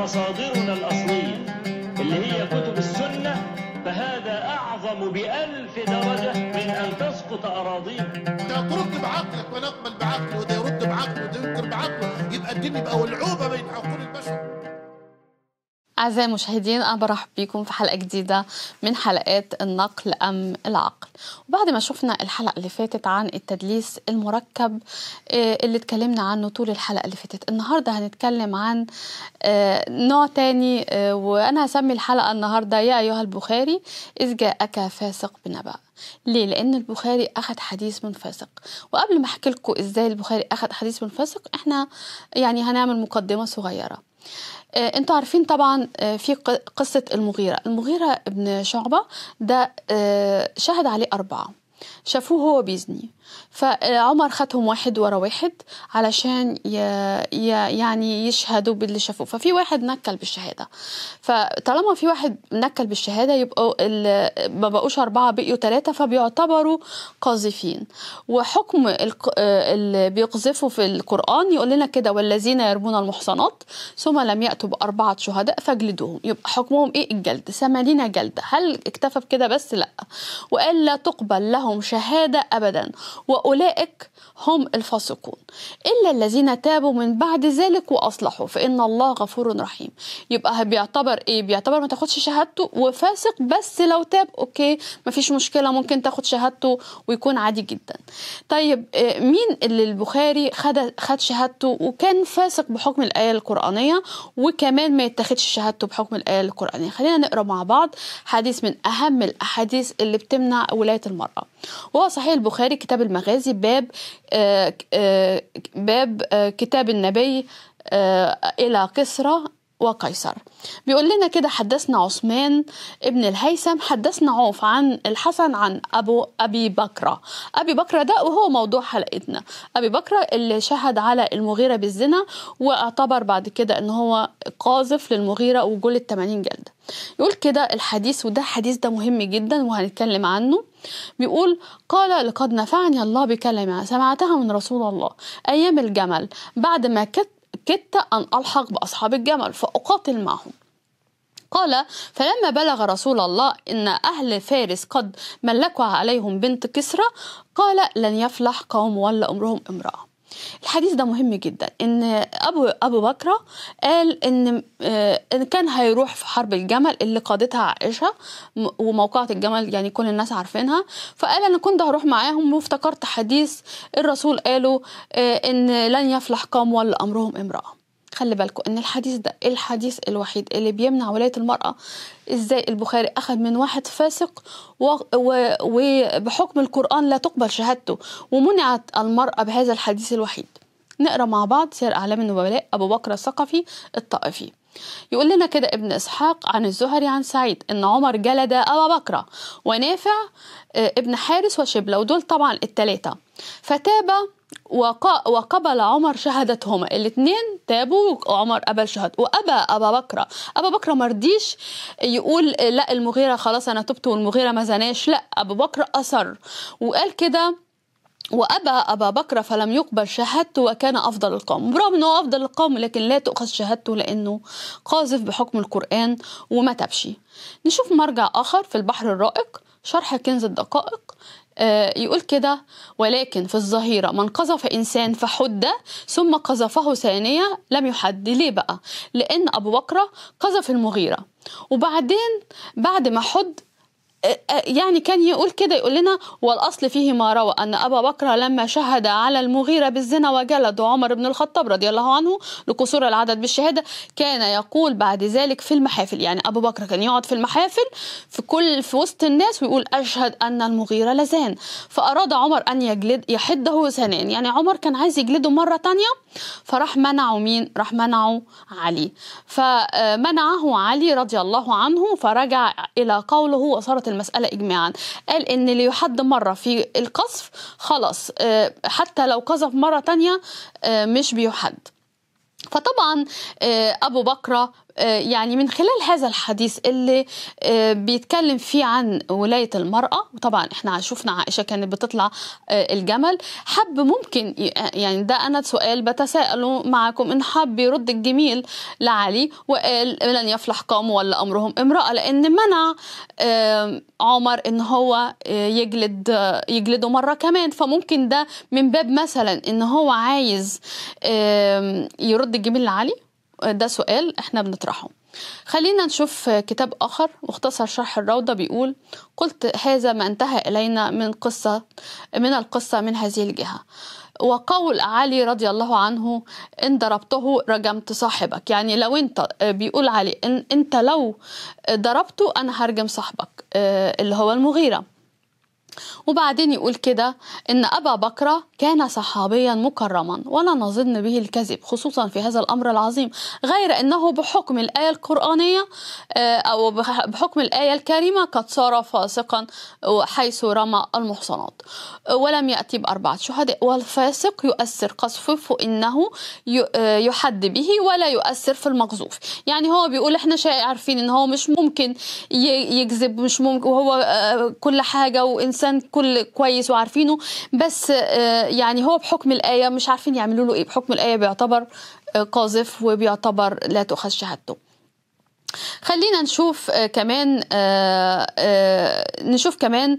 مصادرنا الأصلية اللي هي كتب السنة فهذا أعظم بألف درجة من أن تسقط أراضينا ده ترد بعقلك ونقبل بعقله وده يرد بعقله وده ينكر بعقله يبقى الدين يبقى ولعوبة بين عقول البشر أعزائي المشاهدين أنا برحب بكم في حلقة جديدة من حلقات النقل أم العقل وبعد ما شفنا الحلقة اللي فاتت عن التدليس المركب آه، اللي اتكلمنا عنه طول الحلقة اللي فاتت النهاردة هنتكلم عن آه، نوع تاني آه، وأنا هسمي الحلقة النهاردة يا أيها البخاري إذ جاءك فاسق بنبأ ليه؟ لأن البخاري أخد حديث من فاسق وقبل ما أحكي لكم إزاي البخاري أخد حديث من فاسق إحنا يعني هنعمل مقدمة صغيرة آه، انتوا عارفين طبعا آه، في قصة المغيرة المغيرة ابن شعبة ده آه، شهد عليه أربعة شافوه هو بيزني فعمر خدهم واحد ورا واحد علشان ي... ي... يعني يشهدوا باللي شافوه ففي واحد نكل بالشهاده فطالما في واحد نكل بالشهاده يبقوا ال... ما بقوش اربعه بقوا ثلاثه فبيعتبروا قاذفين وحكم ال... اللي بيقذفوا في القران يقول لنا كده والذين يرمون المحصنات ثم لم ياتوا باربعه شهداء فاجلدوهم يبقى حكمهم ايه الجلد 80 جلده هل اكتفى بكده بس لا وقال لا تقبل لهم لهم شهادة أبدا وأولئك هم الفاسقون إلا الذين تابوا من بعد ذلك وأصلحوا فإن الله غفور رحيم يبقى بيعتبر إيه بيعتبر ما تاخدش شهادته وفاسق بس لو تاب أوكي مفيش مشكلة ممكن تاخد شهادته ويكون عادي جدا طيب آه، مين اللي البخاري خد خد شهادته وكان فاسق بحكم الآية القرآنية وكمان ما يتاخدش شهادته بحكم الآية القرآنية خلينا نقرأ مع بعض حديث من أهم الأحاديث اللي بتمنع ولاية المرأة وهو صحيح البخاري كتاب المغازي باب آه، آه، باب آه، كتاب النبي إلى كسرى وقيصر بيقول لنا كده حدثنا عثمان ابن الهيثم حدثنا عوف عن الحسن عن ابو ابي بكرة ابي بكرة ده وهو موضوع حلقتنا ابي بكرة اللي شهد على المغيرة بالزنا واعتبر بعد كده ان هو قاذف للمغيرة ال 80 جلده يقول كده الحديث وده حديث ده مهم جدا وهنتكلم عنه بيقول قال لقد نفعني الله بكلمة سمعتها من رسول الله أيام الجمل بعد ما كدت أن ألحق بأصحاب الجمل فأقاتل معهم قال فلما بلغ رسول الله ان اهل فارس قد ملكوا عليهم بنت كسرى قال لن يفلح قوم ولا امرهم امراه الحديث ده مهم جدا ان ابو ابو بكره قال ان آه، ان كان هيروح في حرب الجمل اللي قادتها عائشه وموقعة الجمل يعني كل الناس عارفينها فقال انا كنت هروح معاهم وافتكرت حديث الرسول قاله آه، ان لن يفلح قوم ولا امرهم امراه خلي بالكم ان الحديث ده الحديث الوحيد اللي بيمنع ولايه المراه ازاي البخاري اخذ من واحد فاسق وبحكم القران لا تقبل شهادته ومنعت المراه بهذا الحديث الوحيد نقرا مع بعض سير اعلام النبلاء ابو بكر الثقفي الطائفي يقول لنا كده ابن اسحاق عن الزهري عن سعيد ان عمر جلد ابا بكر ونافع آه، ابن حارس وشبله ودول طبعا الثلاثه فتاب وقبل عمر شهادتهما الاثنين تابوا وعمر قبل شهادته وابى ابا بكر ابا بكر ما رضيش يقول لا المغيره خلاص انا تبت والمغيره ما زناش لا ابو بكر اصر وقال كده وأبى أبا بكر فلم يقبل شهادته وكان أفضل القوم برغم أنه أفضل القوم لكن لا تؤخذ شهادته لأنه قاذف بحكم القرآن وما تبشي نشوف مرجع آخر في البحر الرائق شرح كنز الدقائق آه، يقول كده ولكن في الظهيرة من قذف إنسان فحد ثم قذفه ثانية لم يحد ليه بقى؟ لأن أبو بكرة قذف المغيرة وبعدين بعد ما حد يعني كان يقول كده يقول لنا والاصل فيه ما روى ان ابا بكر لما شهد على المغيره بالزنا وجلد عمر بن الخطاب رضي الله عنه لقصور العدد بالشهاده كان يقول بعد ذلك في المحافل يعني ابو بكر كان يقعد في المحافل في كل في وسط الناس ويقول اشهد ان المغيره لزان فاراد عمر ان يجلد يحده زنان يعني عمر كان عايز يجلده مره تانية فراح منعه مين راح منعه علي فمنعه علي رضي الله عنه فرجع الى قوله وصارت المسألة إجماعا قال إن اللي يحد مرة في القصف خلاص آه، حتى لو قذف مرة تانية آه، مش بيحد فطبعا آه، ابو بكره آه، يعني من خلال هذا الحديث اللي آه، بيتكلم فيه عن ولاية المرأة وطبعا احنا شفنا عائشة كانت بتطلع آه، الجمل حب ممكن يعني ده أنا سؤال بتساءله معكم إن حب يرد الجميل لعلي وقال لن يفلح قوم ولا أمرهم امرأة لأن منع عمر إن هو يجلد يجلده مرة كمان فممكن ده من باب مثلا إن هو عايز يرد الجميل لعلي ده سؤال احنا بنطرحه خلينا نشوف كتاب آخر مختصر شرح الروضة بيقول قلت هذا ما انتهى إلينا من قصة من القصة من هذه الجهة وقول علي رضي الله عنه إن ضربته رجمت صاحبك يعني لو أنت بيقول علي إن أنت لو ضربته أنا هرجم صاحبك آه، اللي هو المغيرة وبعدين يقول كده إن أبا بكرة كان صحابيا مكرما ولا نظن به الكذب خصوصا في هذا الأمر العظيم غير أنه بحكم الآية القرآنية آه، أو بحكم الآية الكريمة قد صار فاسقا حيث رمى المحصنات ولم يأتي بأربعة شهداء والفاسق يؤثر قصفه إنه آه، يحد به ولا يؤثر في المقذوف يعني هو بيقول احنا عارفين ان هو مش ممكن يكذب مش ممكن وهو آه، كل حاجة وإنسان 100% كل كويس وعارفينه بس آه، يعني هو بحكم الايه مش عارفين يعملوا له ايه بحكم الايه بيعتبر آه، قاذف وبيعتبر لا تؤخذ شهادته خلينا نشوف آه، كمان نشوف كمان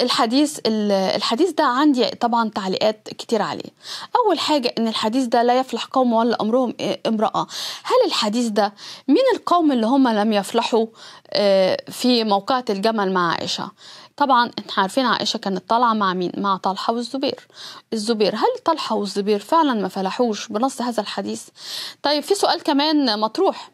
الحديث الحديث ده عندي طبعا تعليقات كتير عليه اول حاجه ان الحديث ده لا يفلح قوم ولا امرهم آه، امراه هل الحديث ده مين القوم اللي هم لم يفلحوا آه، في موقعة الجمل مع عائشه طبعا احنا عارفين عائشه كانت طالعه مع مين مع طلحه والزبير الزبير هل طلحه والزبير فعلا ما فلحوش بنص هذا الحديث طيب في سؤال كمان مطروح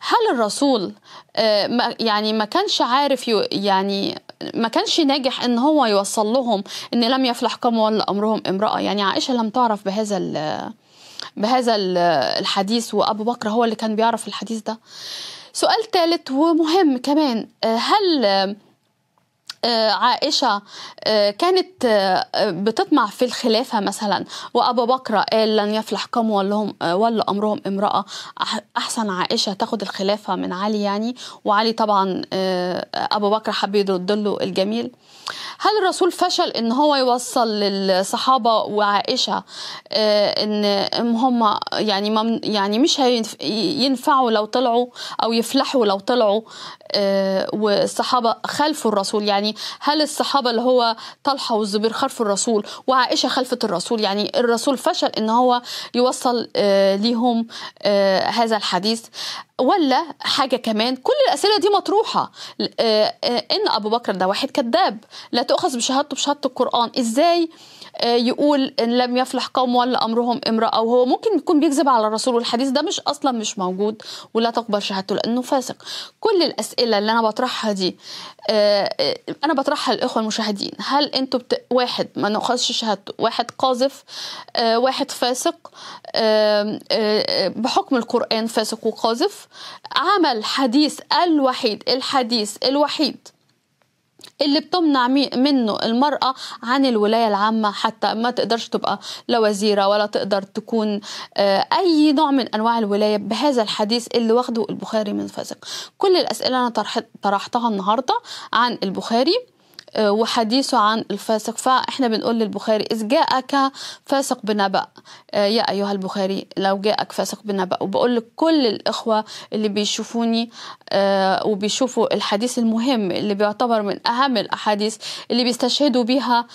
هل الرسول آه، يعني ما كانش عارف يعني ما كانش ناجح ان هو يوصل لهم ان لم يفلح قوم ولا امرهم امراه يعني عائشه لم تعرف بهذا بهذا الحديث وابو بكر هو اللي كان بيعرف الحديث ده سؤال ثالث ومهم كمان آه، هل آه، عائشة آه، كانت آه، بتطمع في الخلافة مثلا وأبو بكر قال لن يفلح قوم ولهم ولا أمرهم امرأة أحسن عائشة تاخد الخلافة من علي يعني وعلي طبعا أبو بكر حب يرد له الجميل هل الرسول فشل إن هو يوصل للصحابة وعائشة إن هم يعني يعني مش ينفعوا لو طلعوا أو يفلحوا لو طلعوا والصحابة خالفوا الرسول يعني يعني هل الصحابة اللي هو طلحة والزبير خلف الرسول وعائشة خلفة الرسول يعني الرسول فشل إن هو يوصل آه، ليهم آه، هذا الحديث ولا حاجة كمان كل الأسئلة دي مطروحة آه، إن أبو بكر ده واحد كذاب لا تؤخذ بشهادته بشهادة القرآن إزاي آه، يقول ان لم يفلح قوم ولا امرهم امراه وهو ممكن يكون بيكذب على الرسول والحديث ده مش اصلا مش موجود ولا تقبل شهادته لانه فاسق كل الاسئله اللي انا بطرحها دي آه، آه، انا بطرحها للاخوه المشاهدين هل انتوا بت... واحد ما ناخذش شهادته واحد قاذف واحد فاسق بحكم القران فاسق وقاذف عمل حديث الوحيد الحديث الوحيد اللي بتمنع منه المرأة عن الولاية العامة حتى ما تقدرش تبقى لا وزيرة ولا تقدر تكون آه، أي نوع من أنواع الولاية بهذا الحديث اللي واخده البخاري من فزق كل الأسئلة أنا طرحتها النهاردة عن البخاري آه، وحديثه عن الفاسق فإحنا بنقول للبخاري إذ جاءك فاسق بنبأ آه، يا أيها البخاري لو جاءك فاسق بنبأ وبقول لكل الإخوة اللي بيشوفوني آه، وبيشوفوا الحديث المهم اللي بيعتبر من أهم الأحاديث اللي بيستشهدوا بها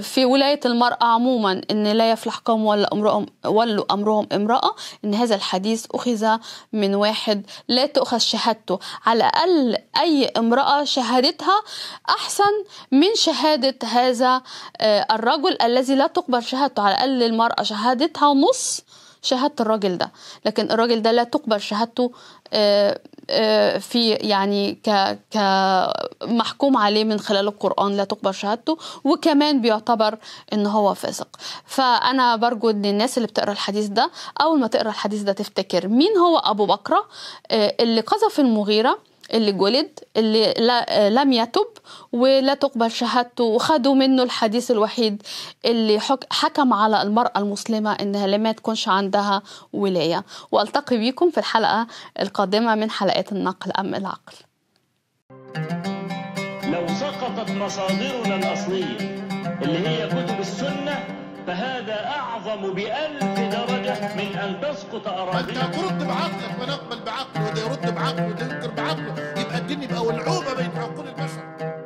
في ولاية المرأة عموما إن لا يفلح قوم ولا أمرهم ولوا أمرهم امرأة إن هذا الحديث أخذ من واحد لا تؤخذ شهادته على الأقل أي امرأة شهادتها أحسن من شهادة هذا آه، الرجل الذي لا تقبل شهادته على الأقل المرأة شهادتها نص شهادة الراجل ده لكن الراجل ده لا تقبل شهادته آه، آه، في يعني كمحكوم عليه من خلال القرآن لا تقبل شهادته وكمان بيعتبر إن هو فاسق فأنا برجو إن الناس اللي بتقرأ الحديث ده أول ما تقرأ الحديث ده تفتكر مين هو أبو بكرة اللي قذف المغيرة اللي جلد اللي لا آه، لم يتب ولا تقبل شهادته وخدوا منه الحديث الوحيد اللي حكم على المرأة المسلمة إنها لما تكونش عندها ولاية وألتقي بكم في الحلقة القادمة من حلقات النقل أم العقل لو سقطت مصادرنا الأصلية اللي هي كتب السنة فهذا أعظم بألف درجة من أن تسقط أراضي انت ترد بعقلك ونقبل بعقله وده يرد بعقله وده ينكر بعقله يبقى الدين يبقى ولعوبة بين عقول البشر